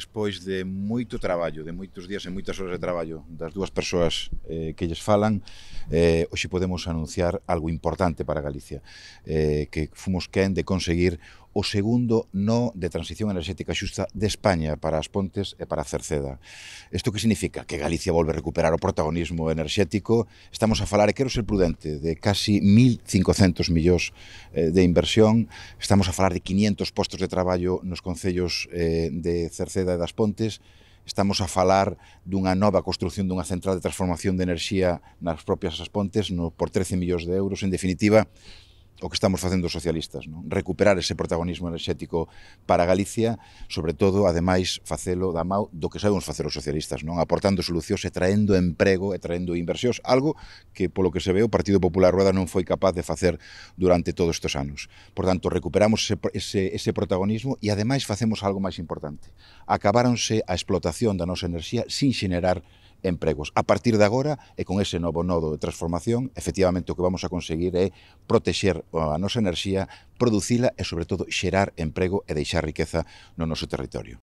despois de moito traballo, de moitos días e moitas horas de traballo das dúas persoas eh, que lles falan, eh, hoxe podemos anunciar algo importante para Galicia, eh, que fomos quen de conseguir o segundo no de transición enerxética xusta de España para as Pontes e para Cerceda. Isto que significa? Que Galicia volve a recuperar o protagonismo enerxético. Estamos a falar, e quero ser prudente, de casi 1.500 millóns eh, de inversión. Estamos a falar de 500 postos de traballo nos concellos eh, de Cerceda e das Pontes Estamos a falar dunha nova construción dunha central de transformación de enerxía nas propias as pontes no, por 13 millóns de euros. En definitiva, o que estamos facendo os socialistas, non? recuperar ese protagonismo enerxético para Galicia, sobre todo, ademais, facelo da mau do que sabemos facer os socialistas, non aportando solucións e traendo emprego e traendo inversións, algo que, polo que se ve, o Partido Popular Rueda non foi capaz de facer durante todos estes anos. Por tanto, recuperamos ese, ese, ese protagonismo e, ademais, facemos algo máis importante. Acabaronse a explotación da nosa enerxía sin xenerar empregos. A partir de agora, e con ese novo nodo de transformación, efectivamente o que vamos a conseguir é protexer a nosa enerxía, producila e, sobre todo, xerar emprego e deixar riqueza no noso territorio.